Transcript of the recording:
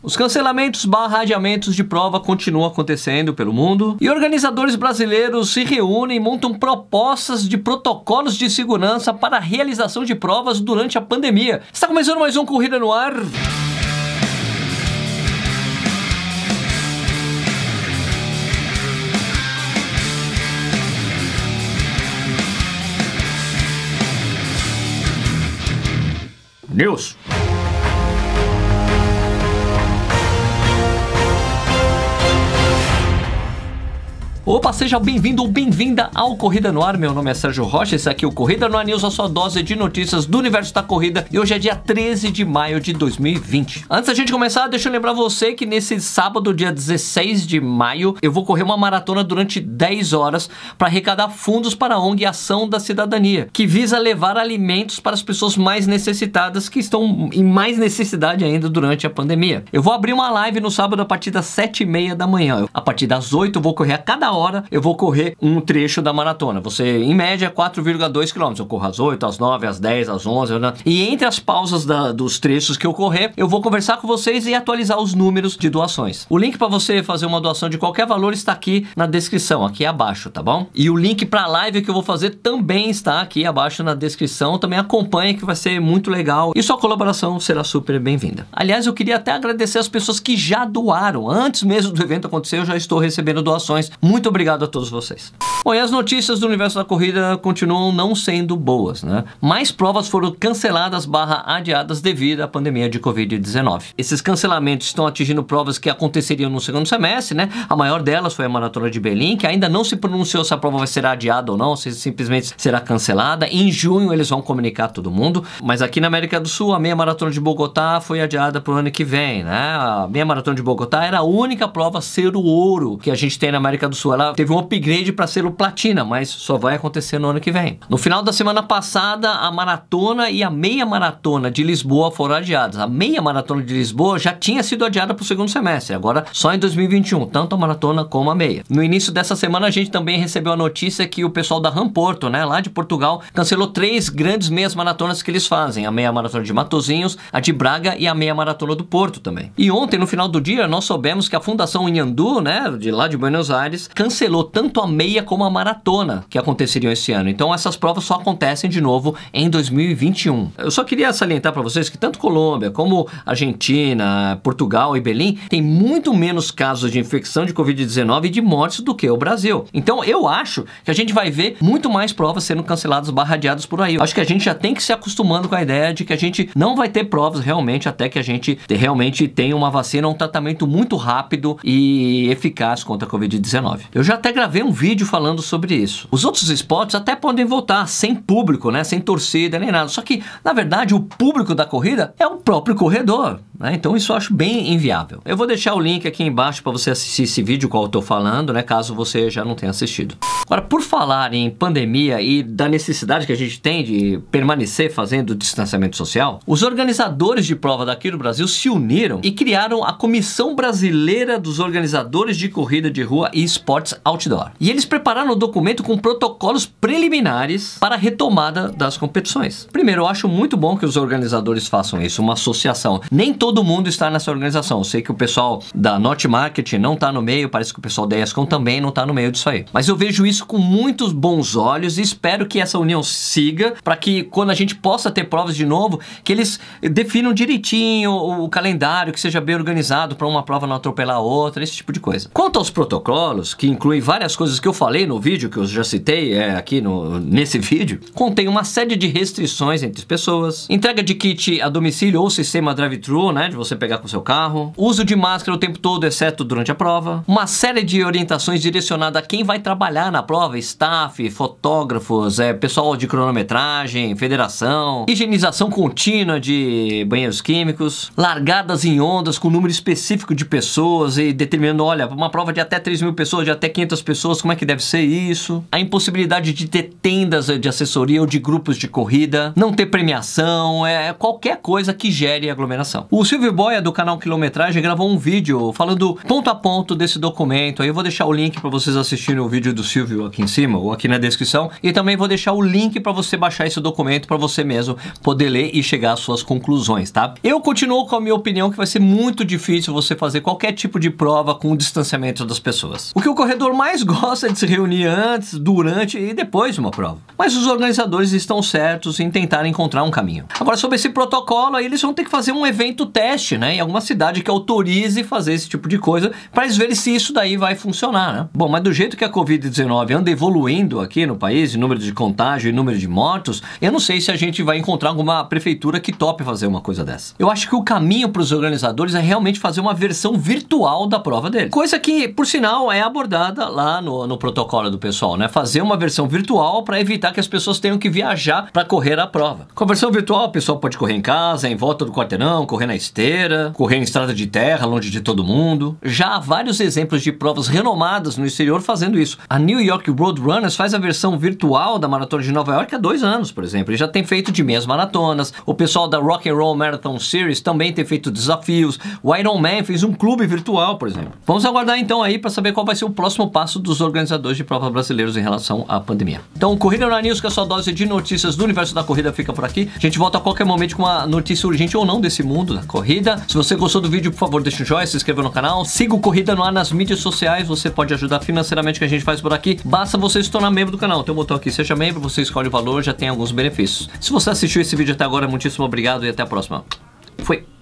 Os cancelamentos barra adiamentos de prova continuam acontecendo pelo mundo e organizadores brasileiros se reúnem e montam propostas de protocolos de segurança para a realização de provas durante a pandemia. Está começando mais um Corrida no Ar. News. Opa, seja bem-vindo ou bem-vinda ao Corrida no Ar. Meu nome é Sérgio Rocha, esse aqui é o Corrida no Ar News, a sua dose de notícias do universo da corrida. E hoje é dia 13 de maio de 2020. Antes da gente começar, deixa eu lembrar você que nesse sábado, dia 16 de maio, eu vou correr uma maratona durante 10 horas para arrecadar fundos para a ONG Ação da Cidadania, que visa levar alimentos para as pessoas mais necessitadas que estão em mais necessidade ainda durante a pandemia. Eu vou abrir uma live no sábado a partir das 7h30 da manhã. A partir das 8 eu vou correr a cada hora hora eu vou correr um trecho da maratona. Você, em média, 4,2 km. Eu corro às 8, às 9, às 10, às 11. Né? E entre as pausas da, dos trechos que eu correr, eu vou conversar com vocês e atualizar os números de doações. O link para você fazer uma doação de qualquer valor está aqui na descrição, aqui abaixo, tá bom? E o link para a live que eu vou fazer também está aqui abaixo na descrição. Também acompanhe que vai ser muito legal e sua colaboração será super bem-vinda. Aliás, eu queria até agradecer as pessoas que já doaram. Antes mesmo do evento acontecer, eu já estou recebendo doações. Muito muito obrigado a todos vocês. Bom, e as notícias do universo da corrida continuam não sendo boas, né? Mais provas foram canceladas barra adiadas devido à pandemia de Covid-19. Esses cancelamentos estão atingindo provas que aconteceriam no segundo semestre, né? A maior delas foi a Maratona de Berlim, que ainda não se pronunciou se a prova vai ser adiada ou não, se simplesmente será cancelada. Em junho eles vão comunicar a todo mundo. Mas aqui na América do Sul, a meia maratona de Bogotá foi adiada para o ano que vem, né? A meia maratona de Bogotá era a única prova ser o ouro que a gente tem na América do Sul isso, ela teve um upgrade para ser o platina, mas só vai acontecer no ano que vem. No final da semana passada, a maratona e a meia maratona de Lisboa foram adiadas. A meia maratona de Lisboa já tinha sido adiada para o segundo semestre, agora só em 2021, tanto a maratona como a meia. No início dessa semana, a gente também recebeu a notícia que o pessoal da Ramporto, né, lá de Portugal, cancelou três grandes meias maratonas que eles fazem: a meia maratona de Matozinhos, a de Braga e a meia maratona do Porto também. E ontem, no final do dia, nós soubemos que a Fundação Inhandu, né, de lá de Buenos Aires, cancelou tanto a meia como a maratona que aconteceriam esse ano. Então essas provas só acontecem de novo em 2021. Eu só queria salientar para vocês que tanto Colômbia como Argentina, Portugal e Berlim têm muito menos casos de infecção de Covid-19 e de mortes do que o Brasil. Então eu acho que a gente vai ver muito mais provas sendo canceladas barradeadas por aí. Acho que a gente já tem que se acostumando com a ideia de que a gente não vai ter provas realmente até que a gente realmente tenha uma vacina, um tratamento muito rápido e eficaz contra a Covid-19. Eu já até gravei um vídeo falando sobre isso. Os outros esportes até podem voltar sem público, né? Sem torcida nem nada. Só que, na verdade, o público da corrida é o próprio corredor, né? Então isso eu acho bem inviável. Eu vou deixar o link aqui embaixo para você assistir esse vídeo qual eu tô falando, né? Caso você já não tenha assistido. Agora, por falar em pandemia e da necessidade que a gente tem de permanecer fazendo o distanciamento social, os organizadores de prova daqui do Brasil se uniram e criaram a Comissão Brasileira dos Organizadores de Corrida de Rua e Esporte esportes outdoor. E eles prepararam o documento com protocolos preliminares para a retomada das competições. Primeiro, eu acho muito bom que os organizadores façam isso, uma associação. Nem todo mundo está nessa organização. Eu sei que o pessoal da Norte Marketing não está no meio, parece que o pessoal da ESCOM também não está no meio disso aí. Mas eu vejo isso com muitos bons olhos e espero que essa união siga para que quando a gente possa ter provas de novo, que eles definam direitinho o calendário, que seja bem organizado para uma prova não atropelar a outra, esse tipo de coisa. Quanto aos protocolos, que inclui várias coisas que eu falei no vídeo, que eu já citei é, aqui no, nesse vídeo, contém uma série de restrições entre as pessoas, entrega de kit a domicílio ou sistema drive-thru, né, de você pegar com seu carro, uso de máscara o tempo todo, exceto durante a prova, uma série de orientações direcionadas a quem vai trabalhar na prova, staff, fotógrafos, é, pessoal de cronometragem, federação, higienização contínua de banheiros químicos, largadas em ondas com número específico de pessoas e determinando, olha, uma prova de até 3 mil pessoas, de até 500 pessoas, como é que deve ser isso? A impossibilidade de ter tendas de assessoria ou de grupos de corrida, não ter premiação, é qualquer coisa que gere aglomeração. O Silvio Boia é do canal Quilometragem gravou um vídeo falando ponto a ponto desse documento. Aí eu vou deixar o link para vocês assistirem o vídeo do Silvio aqui em cima ou aqui na descrição e também vou deixar o link para você baixar esse documento para você mesmo poder ler e chegar às suas conclusões, tá? Eu continuo com a minha opinião que vai ser muito difícil você fazer qualquer tipo de prova com o distanciamento das pessoas. O que ocorreu corredor mais gosta de se reunir antes, durante e depois de uma prova. Mas os organizadores estão certos em tentar encontrar um caminho. Agora, sobre esse protocolo, aí eles vão ter que fazer um evento teste, né? Em alguma cidade que autorize fazer esse tipo de coisa, para eles verem se isso daí vai funcionar, né? Bom, mas do jeito que a Covid-19 anda evoluindo aqui no país, em número de contágio e número de mortos, eu não sei se a gente vai encontrar alguma prefeitura que tope fazer uma coisa dessa. Eu acho que o caminho para os organizadores é realmente fazer uma versão virtual da prova dele. Coisa que, por sinal, é abordada lá no, no protocolo do pessoal, né? Fazer uma versão virtual para evitar que as pessoas tenham que viajar para correr a prova. Com a versão virtual, o pessoal pode correr em casa, em volta do quarteirão, correr na esteira, correr em estrada de terra, longe de todo mundo. Já há vários exemplos de provas renomadas no exterior fazendo isso. A New York Road Runners faz a versão virtual da Maratona de Nova York há dois anos, por exemplo, e já tem feito de meias maratonas. O pessoal da Rock and Roll Marathon Series também tem feito desafios. O Iron Man fez um clube virtual, por exemplo. Vamos aguardar então aí para saber qual vai ser o próximo passo dos organizadores de prova brasileiros em relação à pandemia. Então, Corrida na News, que é a sua dose de notícias do universo da corrida, fica por aqui. A gente volta a qualquer momento com uma notícia urgente ou não desse mundo da corrida. Se você gostou do vídeo, por favor, deixa um joinha, se inscreva no canal, siga o Corrida no Ar nas mídias sociais, você pode ajudar financeiramente que a gente faz por aqui. Basta você se tornar membro do canal. Tem um botão aqui, seja membro, você escolhe o valor, já tem alguns benefícios. Se você assistiu esse vídeo até agora, muitíssimo obrigado e até a próxima. Fui!